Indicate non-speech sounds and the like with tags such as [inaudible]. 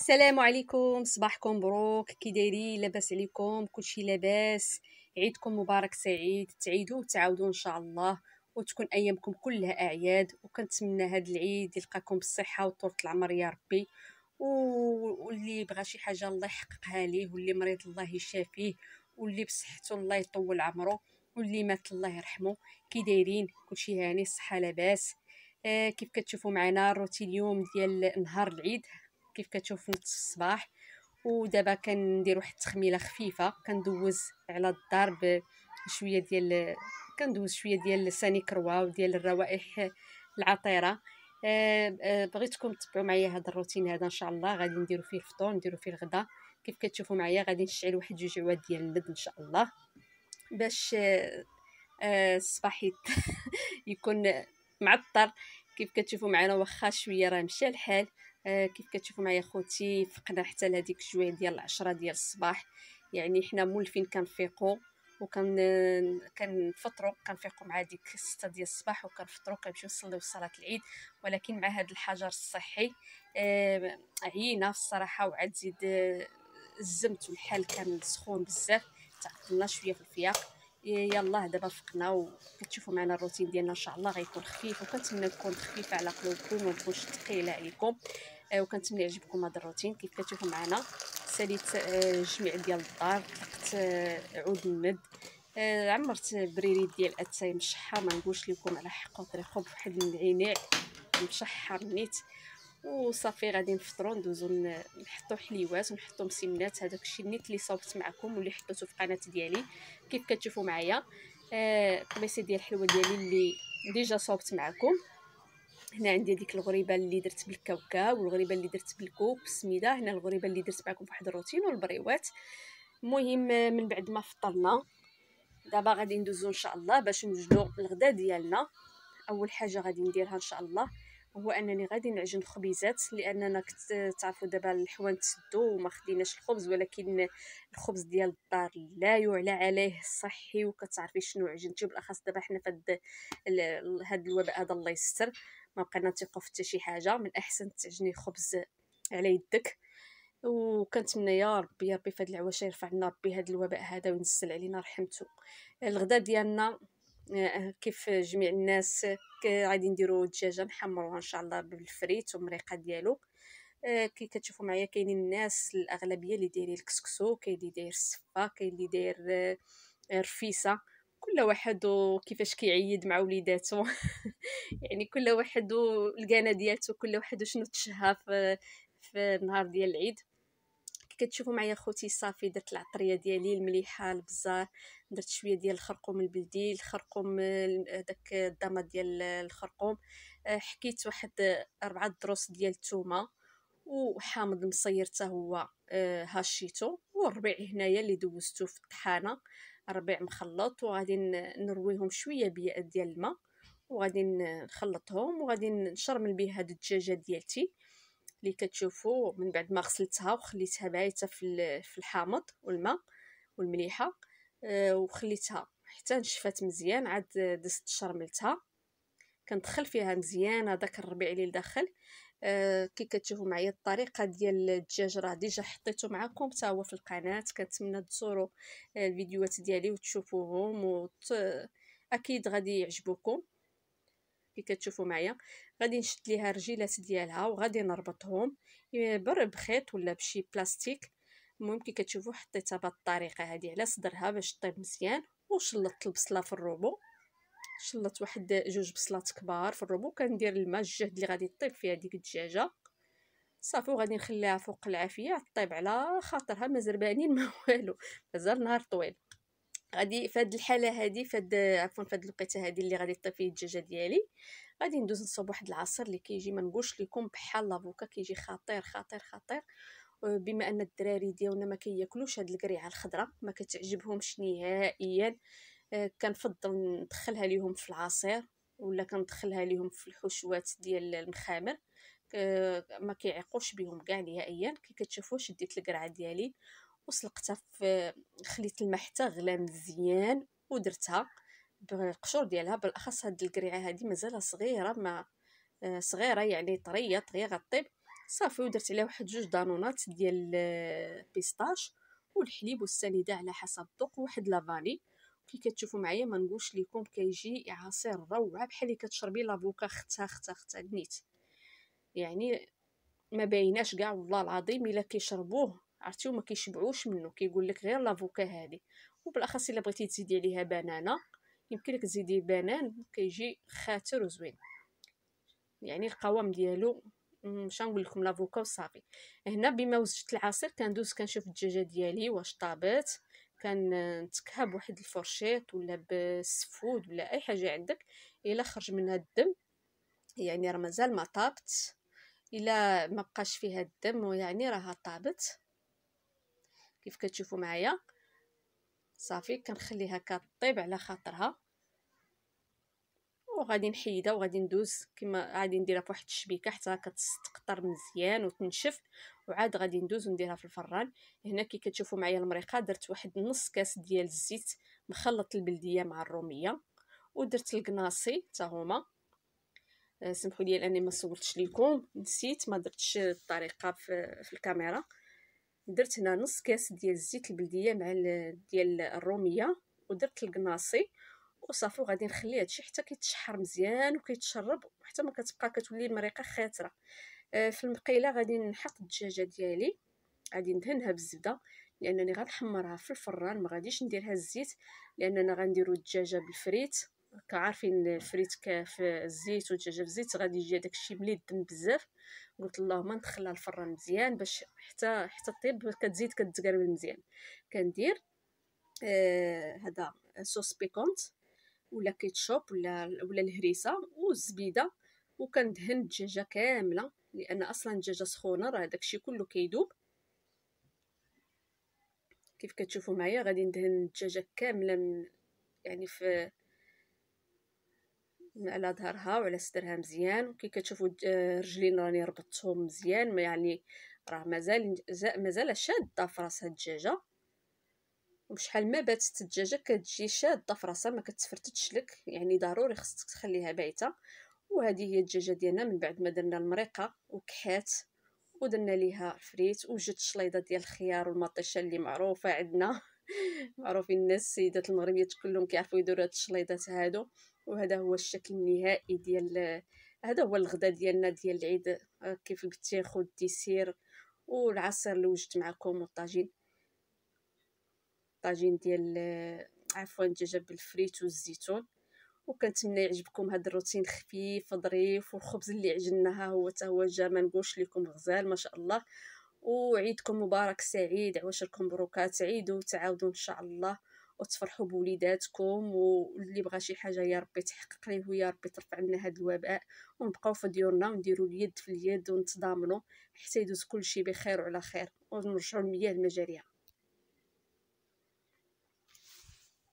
السلام عليكم صباحكم مبروك كي دايرين لاباس عليكم كلشي لاباس عيدكم مبارك سعيد تعيدوا وتعاودوا ان شاء الله وتكون ايامكم كلها اعياد وكنتمنى هذا العيد يلقاكم بالصحه وطولة العمر يا ربي واللي بغى شي حاجه الله يحققها ليه واللي مريض الله يشافيه واللي بصحته الله يطول عمره واللي مات الله يرحمه كي دايرين كلشي هاني الصحه لاباس آه كيف كتشوفوا معنا الروتين اليوم ديال نهار العيد كيف كتشوف نص الصباح ودابا كندير واحد التخميله خفيفه كندوز على الدار بشويه ديال كندوز شويه ديال ساني كروا وديال الروائح العطيره آه، آه، بغيتكم تبعوا معايا هذا الروتين هذا ان شاء الله غادي نديرو فيه الفطور نديرو فيه الغداء كيف كتشوفوا معايا غادي نشعل واحد جوج عواد ديال اللد ان شاء الله باش آه، الصباح [laughs] يكون معطر كيف كتشوفوا معنا واخا شويه راه مشى الحال آه، كيف كتشوفوا معايا خوتي فقنا حتى لهذيك الجويع ديال العشرة ديال الصباح يعني حنا مولفين كنفيقوا وكان كنفطروا كنفيقوا مع ديك 6 ديال الصباح وكنفطروا كنمشيو نصليو صلاه العيد ولكن مع هذا الحجر الصحي آه، عينا الصراحه وعاد زيد آه، الزمت والحال كان سخون بزاف تعطلنا شويه في الفياق إيه، يلا دابا فقنا وكتشوفوا معنا الروتين ديالنا ان شاء الله غيكون خفيف وكنتمنى تكون خفيفه على قلوبكم وما تكونش ثقيله عليكم آه، وكنتمنى يعجبكم هذا الروتين كيف كتشوفوا معنا ساليت الجميع آه، ديال الدار طلقت آه، عود الند عمرت بريري ديال اتاي مشحه ما نقولش لكم على حقه طريقه بواحد العناء مشحه نيت وصافي غادي نفطروا ندوزو نحطو حليوات ونحطو مسمنات هذاك الشيء النيت اللي صاوبت معكم واللي حطيته في القناه ديالي كيف كتشوفوا معايا الطبيسه آه ديال الحلوه ديالي اللي ديجا صاوبت معكم هنا عندي هذيك الغريبه اللي درت بالكاوكاو والغريبه اللي درت بالكوب بالسميده هنا الغريبه اللي درت معكم فواحد الروتين والبريوات المهم من بعد ما فطرنا دابا غادي ندوزو ان شاء الله باش نوجدو الغداء ديالنا اول حاجه غادي نديرها ان شاء الله هو انني غادي نعجن خبيزات لاننا كنت تعرفوا دابا الحوان تسدو وما خديناش الخبز ولكن الخبز ديال الدار لا يعلى عليه صحي وكتعرفي شنو عجنتي بالاخص دابا حنا في هاد الوباء هذا الله يستر ما بقينا نثقوا في حتى شي حاجه من الاحسن تعجني خبز على يدك وكنتمنى يا ربي يا ربي فهاد العواشر يرفع لنا ربي هاد الوباء هذا وينزل علينا رحمته الغداء ديالنا آه، كيف جميع الناس غادي نديرو دجاجه نحمروها ان شاء الله بالفريت ومريقه ديالو آه، كي كتشوفوا معايا كاينين الناس الاغلبيه اللي دايرين الكسكسو كاين اللي داير السفه كاين اللي داير آه، رفيسه كل واحد وكيفاش كيعيد مع وليداتو [laughs] يعني كل واحد والقانه ديالته كل واحد وشنو تشهى في, في النهار ديال العيد كتشوفوا معايا خوتي صافي درت العطريه ديالي المليحه البزار درت شويه ديال الخرقوم البلدي الخرقوم آه، داك الضمه ديال الخرقوم آه، حكيت واحد اربعه دروس ديال الثومه وحامض المصير حتى هو هشيتو آه، والربيع هنايا اللي دوزتو في الطحانه ربيع مخلط وغادي نرويهم شويه ديال الماء وغادي نخلطهم وغادي نشرمل به هاد الدجاجه ديالتي اللي كتشوفوا من بعد ما غسلتها وخليتها بايته في في الحامض والماء والمليحه آه، وخليتها حتى نشفات مزيان عاد دست شرملتها كندخل فيها مزيان هذاك الربيع اللي داخل أه كي كتشوفوا معايا الطريقه ديال الدجاج راه ديجا حطيته معكم حتى هو في القناه كنتمنى تزوروا آه، الفيديوهات ديالي وتشوفوهم وت... اكيد غادي يعجبوكم كي كتشوفوا معايا غادي نشد ليها رجيلات ديالها وغادي نربطهم بخيط ولا بشي بلاستيك المهم كي كتشوفوا حطيتها بهاد الطريقه هذه على صدرها باش طيب مزيان وشلطت البصله في الروبو شلطت واحد جوج بصلات كبار في الروبو كندير الماء الجهد اللي غادي طيب فيها ديك الدجاجه صافي وغادي نخليها فوق العافيه طيب على خاطرها ما زربانين [laughs] ما والو مازال نهار طويل غادي في هذه الحاله هذه في هذه عفوا في هذه الوقيته هذه اللي غادي طيب فيه الدجاجه ديالي غادي ندوز نصوب واحد العصير اللي كيجي ما نقولش لكم بحال لافوكا كيجي خطير خطير خطير بما ان الدراري ديالنا ما كياكلوش هذه القريعه الخضراء ما كتعجبهمش نهائيا آه، كنفضل ندخلها ليهم في العصير ولا كندخلها ليهم في الحشوات ديال المخامر آه، ما كيعيقوش بهم كاع نهائيا كي كتشوفوا شديت القرعه ديالي وسلقتها في خليت الماء حتى غلا مزيان ودرتها بالقشور ديالها بالاخص هاد القريعه هادي مازالها صغيره ما آه، صغيره يعني طريه طريه غطيب صافي ودرت عليها واحد جوج دانونات ديال البيستاش آه، والحليب والسنيده على حسب الذوق وواحد لافاني كي كتشوفوا معايا ما نقولش لكم كيجي عصير روعه بحال كتشربي لافوكا ختا ختا ختا نيت يعني ما بايناش كاع والله العظيم الا كيشربوه عرفتي وما كيشبعوش منه كيقول لك غير لافوكا هذه وبالاخص الا بغيتي تزيدي عليها بنانه يمكن لك تزيدي بنان كيجي خاتر وزوين يعني القوام ديالو مش نقول لكم لافوكا وصافي هنا بما وزجت العصير كندوز كنشوف الدجاجه ديالي واش طابت كنتكها بواحد الفرشيط ولا بالسفود ولا اي حاجه عندك الا خرج منها الدم يعني راه مازال ما طابت الا ما بقاش فيها الدم ويعني راها طابت كيف كتشوفوا معايا صافي كنخليها كطيب على خاطرها وغادي نحيدها وغادي ندوز كما غادي نديرها فواحد الشبيكه حتى كتستقطر مزيان وتنشف وعاد غادي ندوز ونديرها في الفران هنا كي كتشوفوا معايا المريقه درت واحد نص كاس ديال الزيت مخلط البلديه مع الروميه ودرت القناصي حتى هما آه، سمحوا لي لاني ما صورتش لكم نسيت ما درتش الطريقه في, في الكاميرا درت هنا نص كاس ديال الزيت البلديه مع ديال الروميه ودرت القناصي وصافي وغادي نخلي هادشي حتى كيتشحر مزيان وكيتشرب وحتى ما كتبقى كتولي مريقه خاتره آه، في المقيله غادي نحط الدجاجه ديالي غادي ندهنها بالزبده لانني غنحمرها في الفران ما غاديش نديرها الزيت لاننا غنديروا الدجاجه بالفريت كعارفين فريت في الزيت ودجاجه في الزيت غادي يجي داك الشيء ملي بزاف قلت اللهم ندخلها الفران مزيان باش حتى حتى طيب كتزيد كتقرب مزيان كندير آه هذا صوص بيكونت ولا كيتشوب ولا ولا الهريسه والزبيده وكندهن الدجاجه كامله لان اصلا الدجاجه سخونه راه داكشي كله كيدوب كيف كتشوفوا معايا غادي ندهن الدجاجه كامله من يعني في على ظهرها وعلى صدرها مزيان وكي كتشوفوا آه، رجلين راني ربطتهم مزيان يعني راه مازال مازال شاده في راسها الدجاجه وبشحال ما باتت الدجاجه كتجي شاده في راسها ما كتفرتتش لك يعني ضروري خصك تخليها بايته وهذه هي الدجاجه ديالنا من بعد ما درنا المريقه وكحات ودرنا ليها الفريت وجات الشليضه ديال الخيار والمطيشه اللي معروفه عندنا [laughs] معروفين الناس السيدات المغربيات كلهم كيعرفوا يديروا هاد الشليضات هادو وهذا هو الشكل النهائي ديال هذا هو الغداء ديالنا ديال العيد آه، كيف قلت خو الديسير والعصير اللي وجدت معكم والطاجين الطاجين ديال آه، عفوا دجاجه بالفريت والزيتون وكنتمنى يعجبكم هذا الروتين خفيف ظريف والخبز اللي عجننا ها هو حتى هو جا ما نقولش لكم غزال ما شاء الله وعيدكم مبارك سعيد عواشركم بروكات عيدوا وتعاودوا ان شاء الله وتفرحوا بوليداتكم واللي بغى شي حاجه يا ربي تحقق ليه ويا ربي ترفع لنا هذا الوباء ونبقاو في ديورنا ونديروا اليد في اليد ونتضامنوا حتى يدوز كلشي بخير وعلى خير ونرجعوا المياه المجاريه